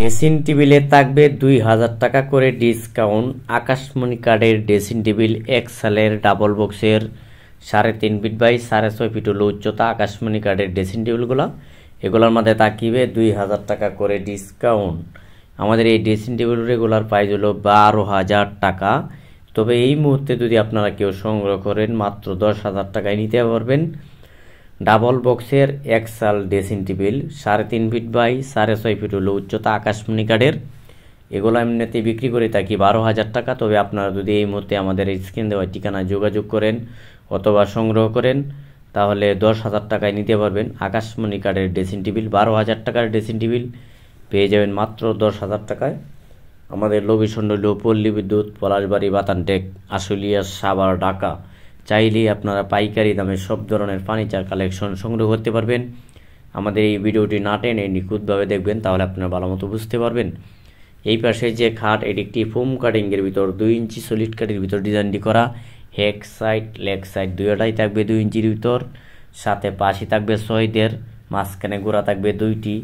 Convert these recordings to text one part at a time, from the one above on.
dressing টেবিলে থাকবে দুই হাজার টাকা করে ডিসকাউন্ট আকাশমণি কার্ডের ড্রেসিং টেবিল এক সালের ডাবল বক্সের সাড়ে তিন ফিট বাই সাড়ে ছয় ফিট হলো উচ্চতা আকাশমণি কার্ডের ড্রেসিং টেবিলগুলো এগুলোর মধ্যে তাকিবে দুই হাজার টাকা করে ডিসকাউন্ট আমাদের এই ড্রেসিং টেবিল রেগুলার প্রাইস হলো বারো হাজার টাকা তবে এই মুহূর্তে যদি আপনারা কেউ সংগ্রহ করেন মাত্র দশ হাজার টাকায় নিতে পারবেন ডাবল বক্সের এক সাল ড্রেসিং টেবিল সাড়ে তিন ফিট বাই সাড়ে ছয় ফিট হলো উচ্চতা আকাশমণি কার্ডের এগুলো এমনিতে বিক্রি করে থাকি বারো হাজার টাকা তবে আপনারা যদি এই মুহূর্তে আমাদের স্ক্রিন দেওয়া ঠিকানায় যোগাযোগ করেন অথবা সংগ্রহ করেন তাহলে দশ হাজার টাকায় নিতে পারবেন আকাশমণি কার্ডের ড্রেসিং টেবিল বারো হাজার টাকার ড্রেসিং টেবিল পেয়ে যাবেন মাত্র দশ হাজার টাকায় আমাদের লোকেশন রইল পল্লী বিদ্যুৎ পলাশবাড়ি বাতানটেক আশুলিয়া সাবার ঢাকা চাইলেই আপনারা পাইকারি দামে সব ধরনের ফার্নিচার কালেকশন সংগ্রহ করতে পারবেন আমাদের এই ভিডিওটি না টেনে নিখুঁতভাবে দেখবেন তাহলে আপনারা ভালো মতো বুঝতে পারবেন এই পাশে যে খাট এটি একটি ফোম কাটিংয়ের ভিতর দুই ইঞ্চি সলিড কাটির ভিতর ডিজাইনটি করা হেক সাইড লেগ সাইড দুইটাই থাকবে দুই ইঞ্চির ভিতর সাথে পাশে থাকবে ছয়দের মাঝখানে গোড়া থাকবে দুইটি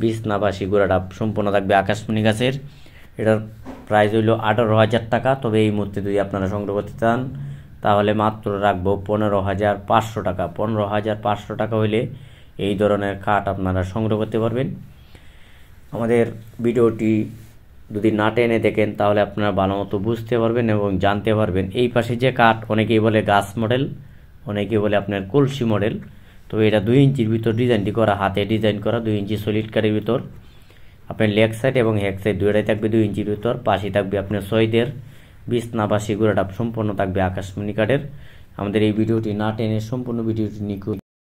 বিছনা পাশি গোড়াটা সম্পূর্ণ থাকবে আকাশমণি গাছের এটার প্রাইস হইল আঠারো হাজার টাকা তবে এই মুহূর্তে যদি আপনারা সংগ্রহ করতে চান তাহলে মাত্র রাখবো পনেরো হাজার পাঁচশো টাকা পনেরো হাজার পাঁচশো টাকা হইলে এই ধরনের খাট আপনারা সংগ্রহ করতে পারবেন আমাদের ভিডিওটি যদি না টেনে দেখেন তাহলে আপনারা ভালো মতো বুঝতে পারবেন এবং জানতে পারবেন এই পাশে যে কাঠ অনেকেই বলে গাছ মডেল অনেকেই বলে আপনার কলসি মডেল তো এটা দুই ইঞ্চির ভিতর ডিজাইনটি করা হাতে ডিজাইন করা দুই ইঞ্চি সলিড কাঠের ভিতর আপনার লেগ সাইড এবং হেক সাইড দুইটাই থাকবে দুই ইঞ্চির ভিতর পাশে থাকবে আপনার সইদের বিছনা বা শিগুরাটা সম্পূর্ণ থাকবে আকাশমণি কাঠের আমাদের এই ভিডিওটি না টেনে সম্পূর্ণ ভিডিওটি নিখুঁত